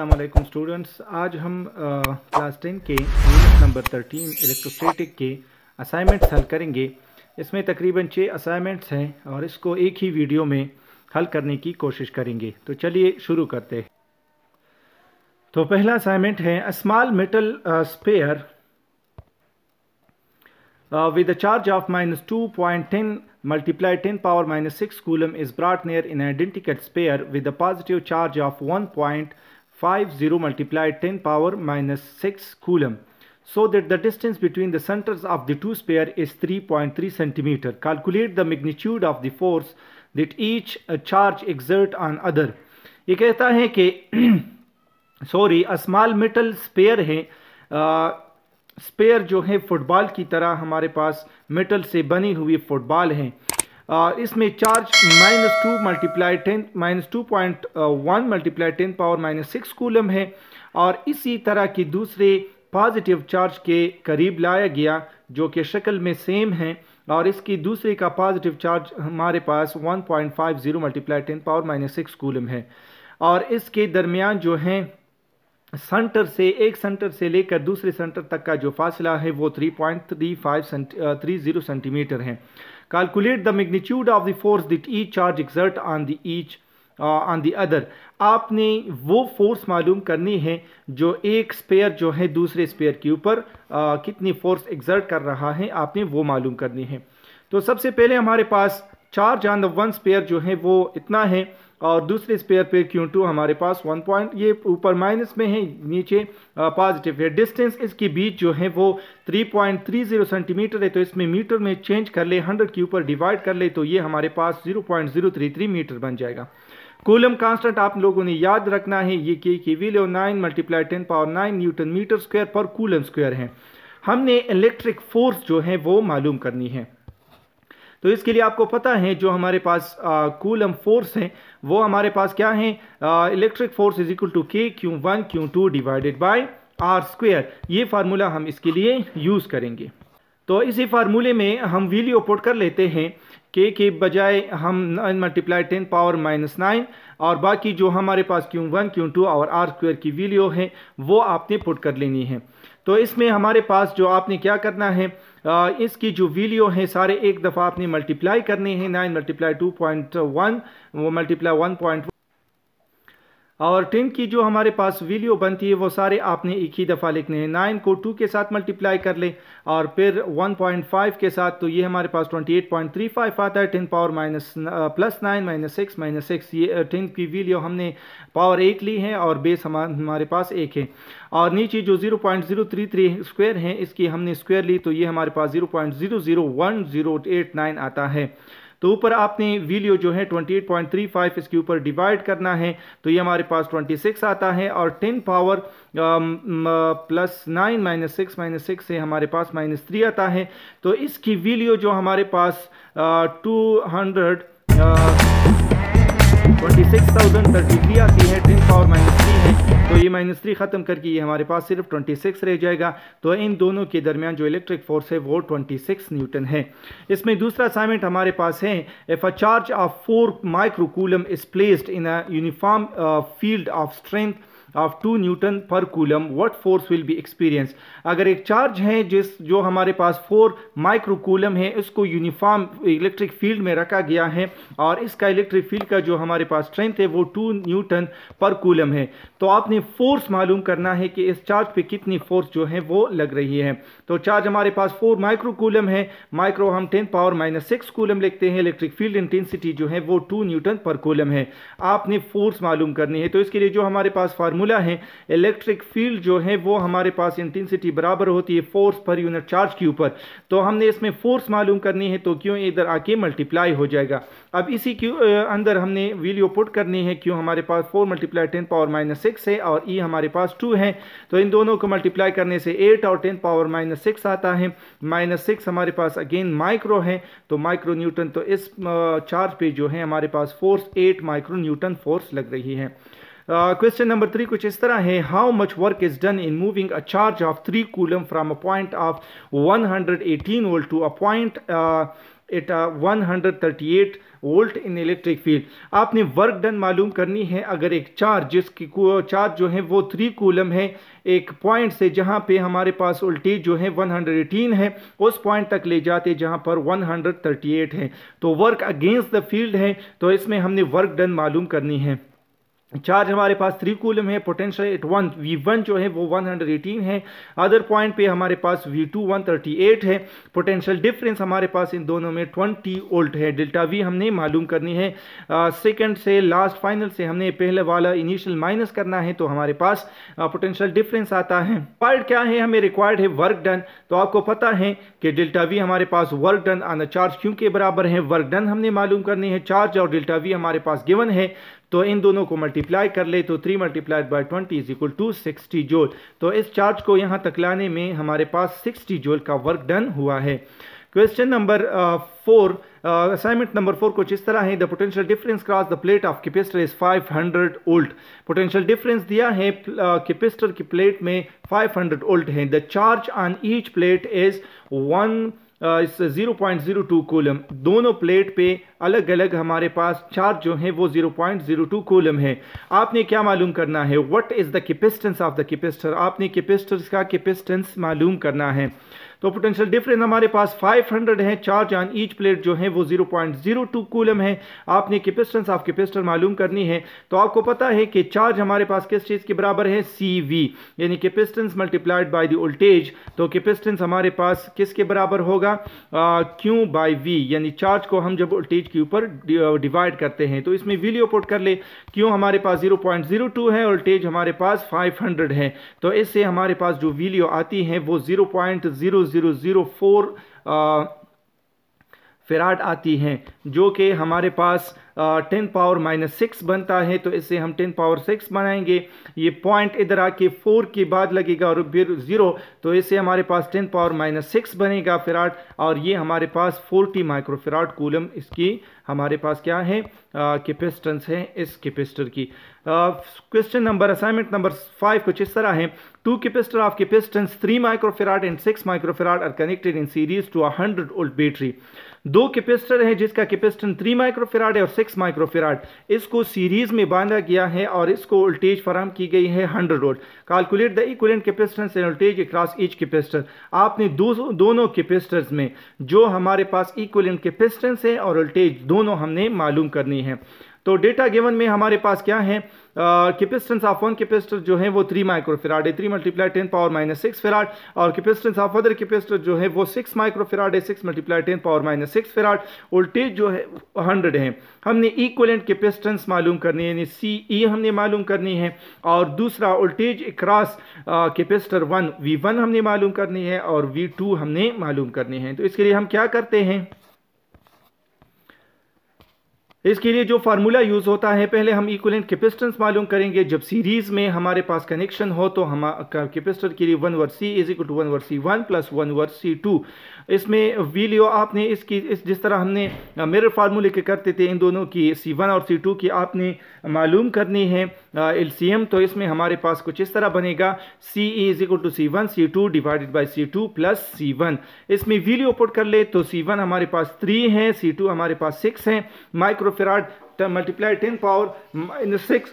Aslam students आज हम class uh, ten के यूनिट नंबर थर्टीन इलेक्ट्रोस्टेटिक के असाइनमेंट्स हल करेंगे इसमें तकरीबन छः असाइनमेंट्स हैं और इसको एक ही वीडियो में हल करने की कोशिश करेंगे तो चलिए शुरू करते हैं तो पहला असाइनमेंट है small metal sphere with a charge of minus two point ten ten power minus six coulomb is is near in identical sphere with a positive charge of one point 50 multiplied 10 power minus 6 coulomb so that the distance between the centers of the two sphere is 3.3 centimeter. Calculate the magnitude of the force that each charge exert on other. ये कहता है कि sorry small metal sphere है sphere जो है football की तरह हमारे पास मेटल से बनी हुई फुटबॉल है इसमें charge minus two multiply ten minus two point one multiply ten power minus six coulomb है और इसी तरह की दूसरे पॉजिटिव चार्ज के करीब लाया गया जो कि शक्ल में सेम है और इसकी दूसरे का पॉजिटिव चार्ज हमारे पास 1.50 point five zero multiply ten power minus six coulomb है और इसके दरमियान जो है सेंटर से एक सेंटर से लेकर दूसरे सेंटर तक का जो फासला है वो 3.35 point three five three zero centimetre है calculate the magnitude of the force that each charge exert on the each on the other आपने वो फोर्स मालूम करनी है जो एक स्पेयर जो है दूसरे स्पेयर के ऊपर uh, कितनी फोर्स एग्जर्ट कर रहा है आपने वो मालूम करनी है तो सबसे पहले हमारे पास charge on the one sphere जो है वो इतना है और दूसरे स्पेयर पे Q2 हमारे पास वन पॉइंट ये ऊपर माइनस में है नीचे पॉजिटिव है डिस्टेंस इसके बीच जो है वो 3.30 सेंटीमीटर है तो इसमें मीटर में चेंज कर ले 100 के ऊपर डिवाइड कर ले तो ये हमारे पास 0.033 मीटर बन जाएगा कूलम कांस्टेंट आप लोगों ने याद रखना है ये के की value nine multiply ten power nine newton metre square पर कूलम स्क्वायर है हमने इलेक्ट्रिक फोर्स जो है वो मालूम करनी है तो इसके लिए आपको पता है जो हमारे पास कूलम फोर्स हैं वो हमारे पास क्या है electric force is equal to K Q one Q two divided by R square ये फार्मूला हम इसके लिए यूज़ करेंगे तो इसी फार्मूले में हम वीलियो पोट कर लेते हैं के के बजाय हम nine multiply ten power minus nine और बाकी जो हमारे पास क्यू वन क्यू टू और आर स्क्वेयर की वीलियो है वो आपने पुट कर लेनी है तो इसमें हमारे पास जो आपने क्या करना है इसकी जो वीलियो हैं सारे एक दफ़ा आपने मल्टीप्लाई करने हैं nine multiply two point one वो मल्टीप्लाई वन पॉइंट और टेन की जो हमारे पास वीलियो बनती है वो सारे आपने एक ही दफ़ा लिखने हैं नाइन को टू के साथ मल्टीप्लाई कर लें और फिर वन पॉइंट फाइव के साथ तो ये हमारे पास twenty eight point three five आता है ten power minus plus nine minus six minus six ये टेन uh, की वीलियो हमने पावर एट ली है और बेस हमारे पास एक है और नीचे जो zero point zero three three square हैं इसकी हमने स्क्वेयर ली तो ये हमारे पास zero point zero zero one zero eight nine आता है तो ऊपर आपने वीलियो जो है 28.35 इसके ऊपर डिवाइड करना है तो ये हमारे पास 26 आता है और 10 power plus nine minus six minus six से हमारे पास माइनस थ्री आता है तो इसकी वीलियो जो हमारे पास two uh, hundred twenty six thousand है टेन पावर माइनस थ्री है तो ये माइनस थ्री ख़त्म करके ये हमारे पास सिर्फ ट्वेंटी रह जाएगा तो इन दोनों के दरमियान जो इलेक्ट्रिक फोर्स है वो ट्वेंटी न्यूटन है इसमें दूसरा असाइनमेंट हमारे पास है if a charge of four microcoulomb is placed in a uniform field of strength of two newton पर coulomb what force will be experience अगर एक चार्ज है जिस जो हमारे पास फोर माइक्रो कूलम है इसको यूनिफॉर्म इलेक्ट्रिक फील्ड में रखा गया है और इसका इलेक्ट्रिक फील्ड का जो हमारे पास स्ट्रेंथ है वो टू न्यूटन पर कूलम है तो आपने फोर्स मालूम करना है कि इस चार्ज पर कितनी फोर्स जो है वो लग रही है तो चार्ज हमारे पास फोर माइक्रो कूलम है माइक्रो हम ten power minus six coulomb लिखते हैं इलेक्ट्रिक फील्ड इंटेंसिटी जो है वो टू न्यूटन पर कूलम है आपने फोर्स मालूम करनी है तो इसके लिए जो हमारे पास फार्मूला फार्मूला है इलेक्ट्रिक फील्ड जो है वो हमारे पास इंटेंसिटी बराबर होती है फोर्स पर यूनिट चार्ज के ऊपर तो हमने इसमें फोर्स मालूम करनी है तो क्यों इधर आके मल्टीप्लाई हो जाएगा अब इसी के अंदर हमने वीलियो पुट करनी है क्यों हमारे पास four multiply ten power minus six है और ई e हमारे पास टू है तो इन दोनों को मल्टीप्लाई करने से एट और टेन पावर माइनस सिक्स आता है माइनस सिक्स हमारे पास अगेन माइक्रो है तो माइक्रो न्यूटन तो इस चार्ज पे जो है हमारे पास force at micro newton force लग रही है क्वेश्चन नंबर थ्री कुछ इस तरह है how much work is done in moving a charge of three coulomb from a point of 118 volt to a point at one hundred thirty eight volt in electric field आपने work done मालूम करनी है अगर एक charge जिसकी charge जो है वो थ्री कूलम है एक पॉइंट से जहाँ पे हमारे पास वोल्टेज जो है 118 है उस पॉइंट तक ले जाते जहाँ पर 138 है तो वर्क अगेंस्ट द फील्ड है तो इसमें हमने वर्क डन मालूम करनी है चार्ज हमारे पास थ्री कूलम है पोटेंशियल एट वन वी वन जो है वो 118 है अदर पॉइंट पे हमारे पास वी टू वन है पोटेंशियल डिफरेंस हमारे पास इन दोनों में 20 ओल्ट है डेल्टा वी हमने मालूम करनी है सेकंड uh, से लास्ट फाइनल से हमने पहले वाला इनिशियल माइनस करना है तो हमारे पास पोटेंशियल uh, डिफरेंस आता है रिक्वायर्ड क्या है हमें रिक्वायर्ड है वर्क डन तो आपको पता है कि डेल्टा वी हमारे पास वर्क डन आना चार्ज क्यों के बराबर है वर्क डन हमने मालूम करनी है चार्ज और डेल्टा वी हमारे पास गिवन है तो इन दोनों को मल्टीप्लाई कर ले तो three multiplied by twenty is equal to sixty joule तो इस चार्ज को यहाँ तक लाने में हमारे पास सिक्सटी जोल का वर्क डन हुआ है question number four assignment number four कुछ इस तरह है the potential difference cross the plate of capacitor is 500 hundred volt potential difference दिया है कैपेसिटर uh, की प्लेट में 500 हंड्रेड ओल्ट है the charge on each plate is one zero point coulomb दोनों प्लेट पे अलग अलग हमारे पास चार जो हैं वो 0.02 कूलम है आपने क्या मालूम करना है what is the capacitance of the capacitor आपने कैपेसिटर का कैपेसिटेंस मालूम करना है तो पोटेंशियल डिफरेंस हमारे पास 500 है चार्ज ऑन ईच प्लेट जो है वो 0.02 कूलम है आपने कैपेसिटेंस ऑफ कैपेसिटर मालूम करनी है तो आपको पता है कि चार्ज हमारे पास किस चीज़ के बराबर है सी वी यानी capacitance multiplied by the voltage तो कैपेसिटेंस हमारे पास किसके बराबर होगा क्यू बाई वी यानी चार्ज को हम जब वोल्टेज के ऊपर डिवाइड करते हैं तो इसमें वीलियो लियोपोर्ट e कर ले क्यों हमारे पास 0.02 है वोल्टेज हमारे पास 500 है तो इससे हमारे पास जो वीलियो e आती है वो 0.0004 पॉइंट फेराड आती हैं जो कि हमारे पास टेन पावर माइनस सिक्स बनता है तो इसे हम टेन पावर सिक्स बनाएंगे ये पॉइंट इधर आके फोर के बाद लगेगा और फिर ज़ीरो तो इससे हमारे पास टेन पावर माइनस सिक्स बनेगा फिराट और ये हमारे पास फोर्टी माइक्रोफिराट कूलम इसकी हमारे पास क्या है कैपेसिटेंस है इस कैपेसिटर की question number assignment number five कुछ इस तरह है two capacitor of capacitance three microfarad and six microfarad are connected in series to a hundred volt battery दो कैपेसिटर हैं जिसका कैपेसिटेंस थ्री माइक्रोफेराट है और सिक्स सिक्स माइक्रोफेराड इसको सीरीज में बांधा गया है और इसको वोल्टेज फराम की गई है hundred volt calculate the equivalent capacitance and voltage across each capacitor आपने दोनों कैपेसिटर्स में जो हमारे पास इक्वलेंट कैपेसिटेंस है और वोल्टेज दोनों हमने मालूम करनी है तो डेटा गिवन में हमारे पास क्या है कैपेसिटेंस ऑफ वन कैपेसिटर जो है वो थ्री माइक्रोफेराड है three multiply ten power minus six farad और कैपेसिटेंस ऑफ अदर कैपेसिटर जो है वो सिक्स माइक्रोफेराड है six multiply ten power minus six farad voltage जो है हंड्रेड है हमने इक्वलेंट कैपेसिटेंस मालूम करनी है यानी सी ई e हमने मालूम करनी है और दूसरा voltage cross capacitor one we one हमने मालूम करनी है और वी टू हमने मालूम करनी है तो इसके लिए हम क्या करते हैं इसके लिए जो फार्मूला यूज़ होता है पहले हम इक्वलेंट कैपेसिटेंस मालूम करेंगे जब सीरीज़ में हमारे पास कनेक्शन हो तो हम कैपेसिटर के लिए one over C is equal to one over C one plus one over C two इसमें वीलियो आपने इसकी इस जिस तरह हमने मेरे फार्मूले के करते थे इन दोनों की सी वन और सी टू की आपने मालूम करनी है एल सी एम तो इसमें हमारे पास कुछ इस तरह बनेगा C E is equal to C one C two divided by C two plus C one इसमें वीलियो पुट कर ले तो सी वन हमारे पास थ्री है सी टू हमारे पास सिक्स है microfarad multiply ten power six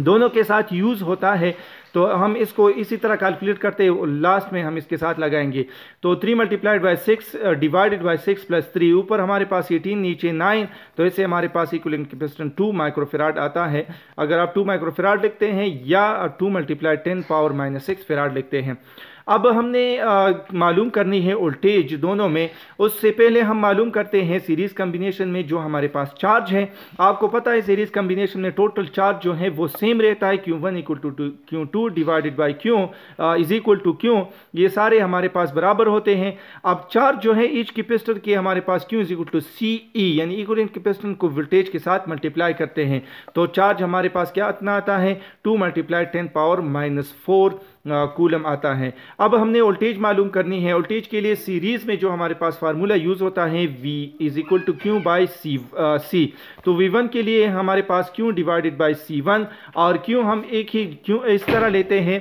दोनों के साथ यूज़ होता है तो हम इसको इसी तरह कैलकुलेट करते लास्ट में हम इसके साथ लगाएंगे तो three multiplied by six divided by six plus three ऊपर हमारे पास एटीन नीचे नाइन तो इससे हमारे पास इक्वलिंग कैपेसिटन टू माइक्रोफेराड आता है अगर आप टू माइक्रोफेराड लिखते हैं या two multiplied ten power minus six farad लिखते हैं अब हमने मालूम करनी है वोल्टेज दोनों में उससे पहले हम मालूम करते हैं सीरीज़ कम्बिनेशन में जो हमारे पास चार्ज है आपको पता है सीरीज़ कम्बिनेशन में टोटल चार्ज जो है वो सेम रहता है Q one equal to to Q two divided by Q is equal to Q ये सारे हमारे पास बराबर होते हैं अब चार्ज जो है ईच कैपेसिटर के हमारे पास Q is equal to C E यानी इक्वलेंट कैपेसिटर को वोल्टेज के साथ मल्टीप्लाई करते हैं तो चार्ज हमारे पास क्या इतना आता है two multiply ten power minus four coulomb आता है अब हमने वोल्टेज मालूम करनी है वोल्टेज के लिए सीरीज़ में जो हमारे पास फार्मूला यूज़ होता है V is equal to Q by C C तो वी वन के लिए हमारे पास Q divided by C one और क्यों हम एक ही क्यों इस तरह लेते हैं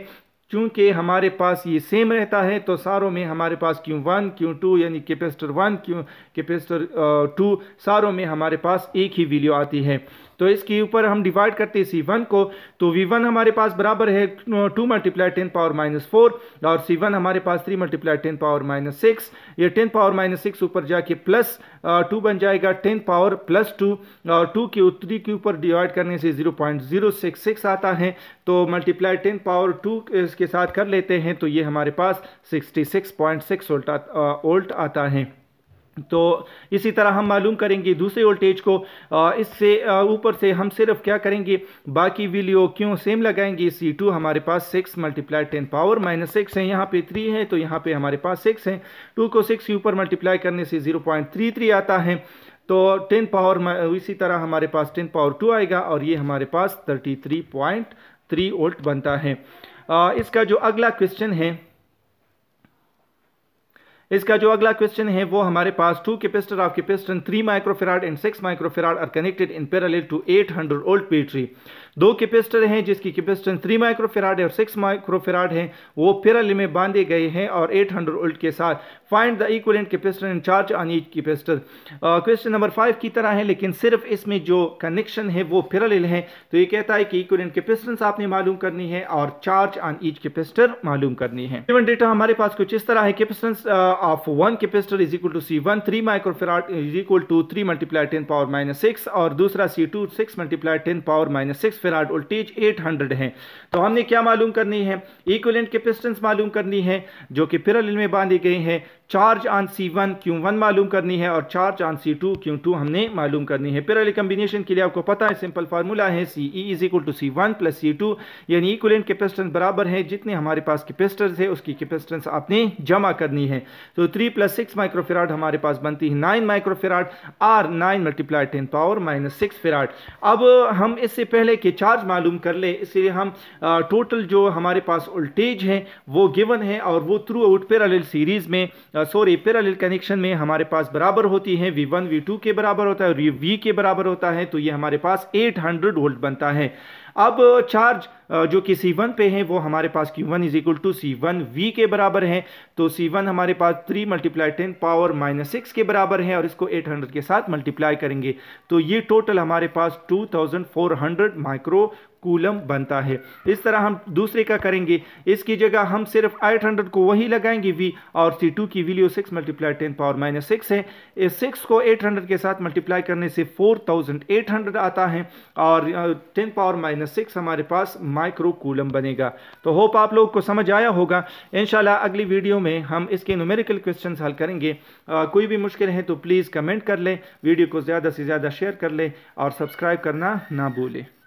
क्योंकि हमारे पास ये सेम रहता है तो सारों में हमारे पास Q1, वन टू यानी कैपेसिटर वन क्यों कैपेसिटर टू सारों में हमारे पास एक ही वीलियो आती है तो इसके ऊपर हम डिवाइड करते हैं सी वन को तो वी वन हमारे पास बराबर है two multiply ten power minus four और सी वन हमारे पास three multiply ten power minus six ये टेन पावर माइनस सिक्स ऊपर जाके प्लस टू बन जाएगा टेन पावर प्लस टू और टू के उत्तरी के ऊपर डिवाइड करने से zero point zero six six आता है तो मल्टीप्लाई टेन पावर टू इसके साथ कर लेते हैं तो ये हमारे पास sixty six point six volt आता है तो इसी तरह हम मालूम करेंगे दूसरे वोल्टेज को इससे ऊपर से हम सिर्फ क्या करेंगे बाकी वीलियो क्यों सेम लगाएंगे सी टू हमारे पास six multiply ten power minus six है यहाँ पे थ्री है तो यहाँ पे हमारे पास सिक्स है टू को सिक्स के ऊपर मल्टीप्लाई करने से ज़ीरो पॉइंट थ्री थ्री आता है तो टेन पावर इसी तरह हमारे पास टेन पावर टू आएगा और ये हमारे पास thirty three point three volt बनता है इसका जो अगला क्वेश्चन है इसका जो अगला क्वेश्चन है वो हमारे पास two capacitor of capacitance three microfarad and six microfarad are connected in parallel to 800 hundred volt पीट्री दो कैपेसिटर हैं जिसकी कैपेसिटन थ्री माइक्रोफेराड और सिक्स माइक्रोफेराड है वो पैरेलल में बांधे गए हैं और 800 हंड्रेड ओल्ड के साथ find the equivalent capacitor and charge on each capacitor question number five की तरह है लेकिन सिर्फ इसमें जो कनेक्शन है वो पैरेलल है तो ये कहता है कि इक्वलेंट कैपेसिटेंस आपने मालूम करनी है और चार्ज ऑन ईच कैपेसिटर मालूम करनी है डेटा हमारे पास कुछ इस तरह है capacitance of of 1 capacitor is equal to C1 3 microfarad is equal to three multiply ten power minus six और दूसरा C two six multiply ten power minus six farad voltage at hundred है तो हमने क्या मालूम करनी है इक्वलेंट कैपेसिटेंस मालूम करनी है जो कि पिरल में बांधी गई है charge on C one Q one मालूम करनी है और charge on C two Q two हमने मालूम करनी है पिरालिक कम्बिनेशन के लिए आपको पता है सिंपल फार्मूला है C E is equal to C one plus C two यानी इक्वलेंट कैपेसिटेंस बराबर है जितने हमारे पास कैपेसिटर्स है उसकी कैपेसिटेंस आपने जमा करनी है तो थ्री प्लस सिक्स माइक्रोफेराड हमारे पास बनती है nine microfarad or nine multiply ten power minus six farad अब हम इससे पहले कि चार्ज मालूम कर ले इसलिए हम टोटल जो हमारे पास वोल्टेज है वो गिवन है और वो थ्रू आउट पैरालल सीरीज में सॉरी पैरेलल कनेक्शन में हमारे पास बराबर होती है वी वन वी टू के बराबर होता है और वी के बराबर होता है तो ये हमारे पास एट हंड्रेड वोल्ट बनता है अब चार्ज जो कि सी वन पे हैं वो हमारे पास Q one is equal to C one V के बराबर हैं तो सी वन हमारे पास three multiply ten power minus six के बराबर हैं और इसको एट हंड्रेड के साथ मल्टीप्लाई करेंगे तो ये टोटल हमारे पास two thousand four hundred micro coulomb बनता है इस तरह हम दूसरे का करेंगे इसकी जगह हम सिर्फ एट हंड्रेड को वही लगाएंगे वी और सी टू की value six multiply ten power minus six है इस सिक्स को एट हंड्रेड के साथ मल्टीप्लाई करने से फोर थाउजेंड एट हंड्रेड आता है और ten power minus minus six हमारे पास माइक्रो कूलम बनेगा तो होप आप लोग को समझ आया होगा इन अगली वीडियो में हम इसके न्यूमेरिकल क्वेश्चन हल करेंगे आ, कोई भी मुश्किल है तो प्लीज़ कमेंट कर लें वीडियो को ज़्यादा से ज़्यादा शेयर कर लें और सब्सक्राइब करना ना भूलें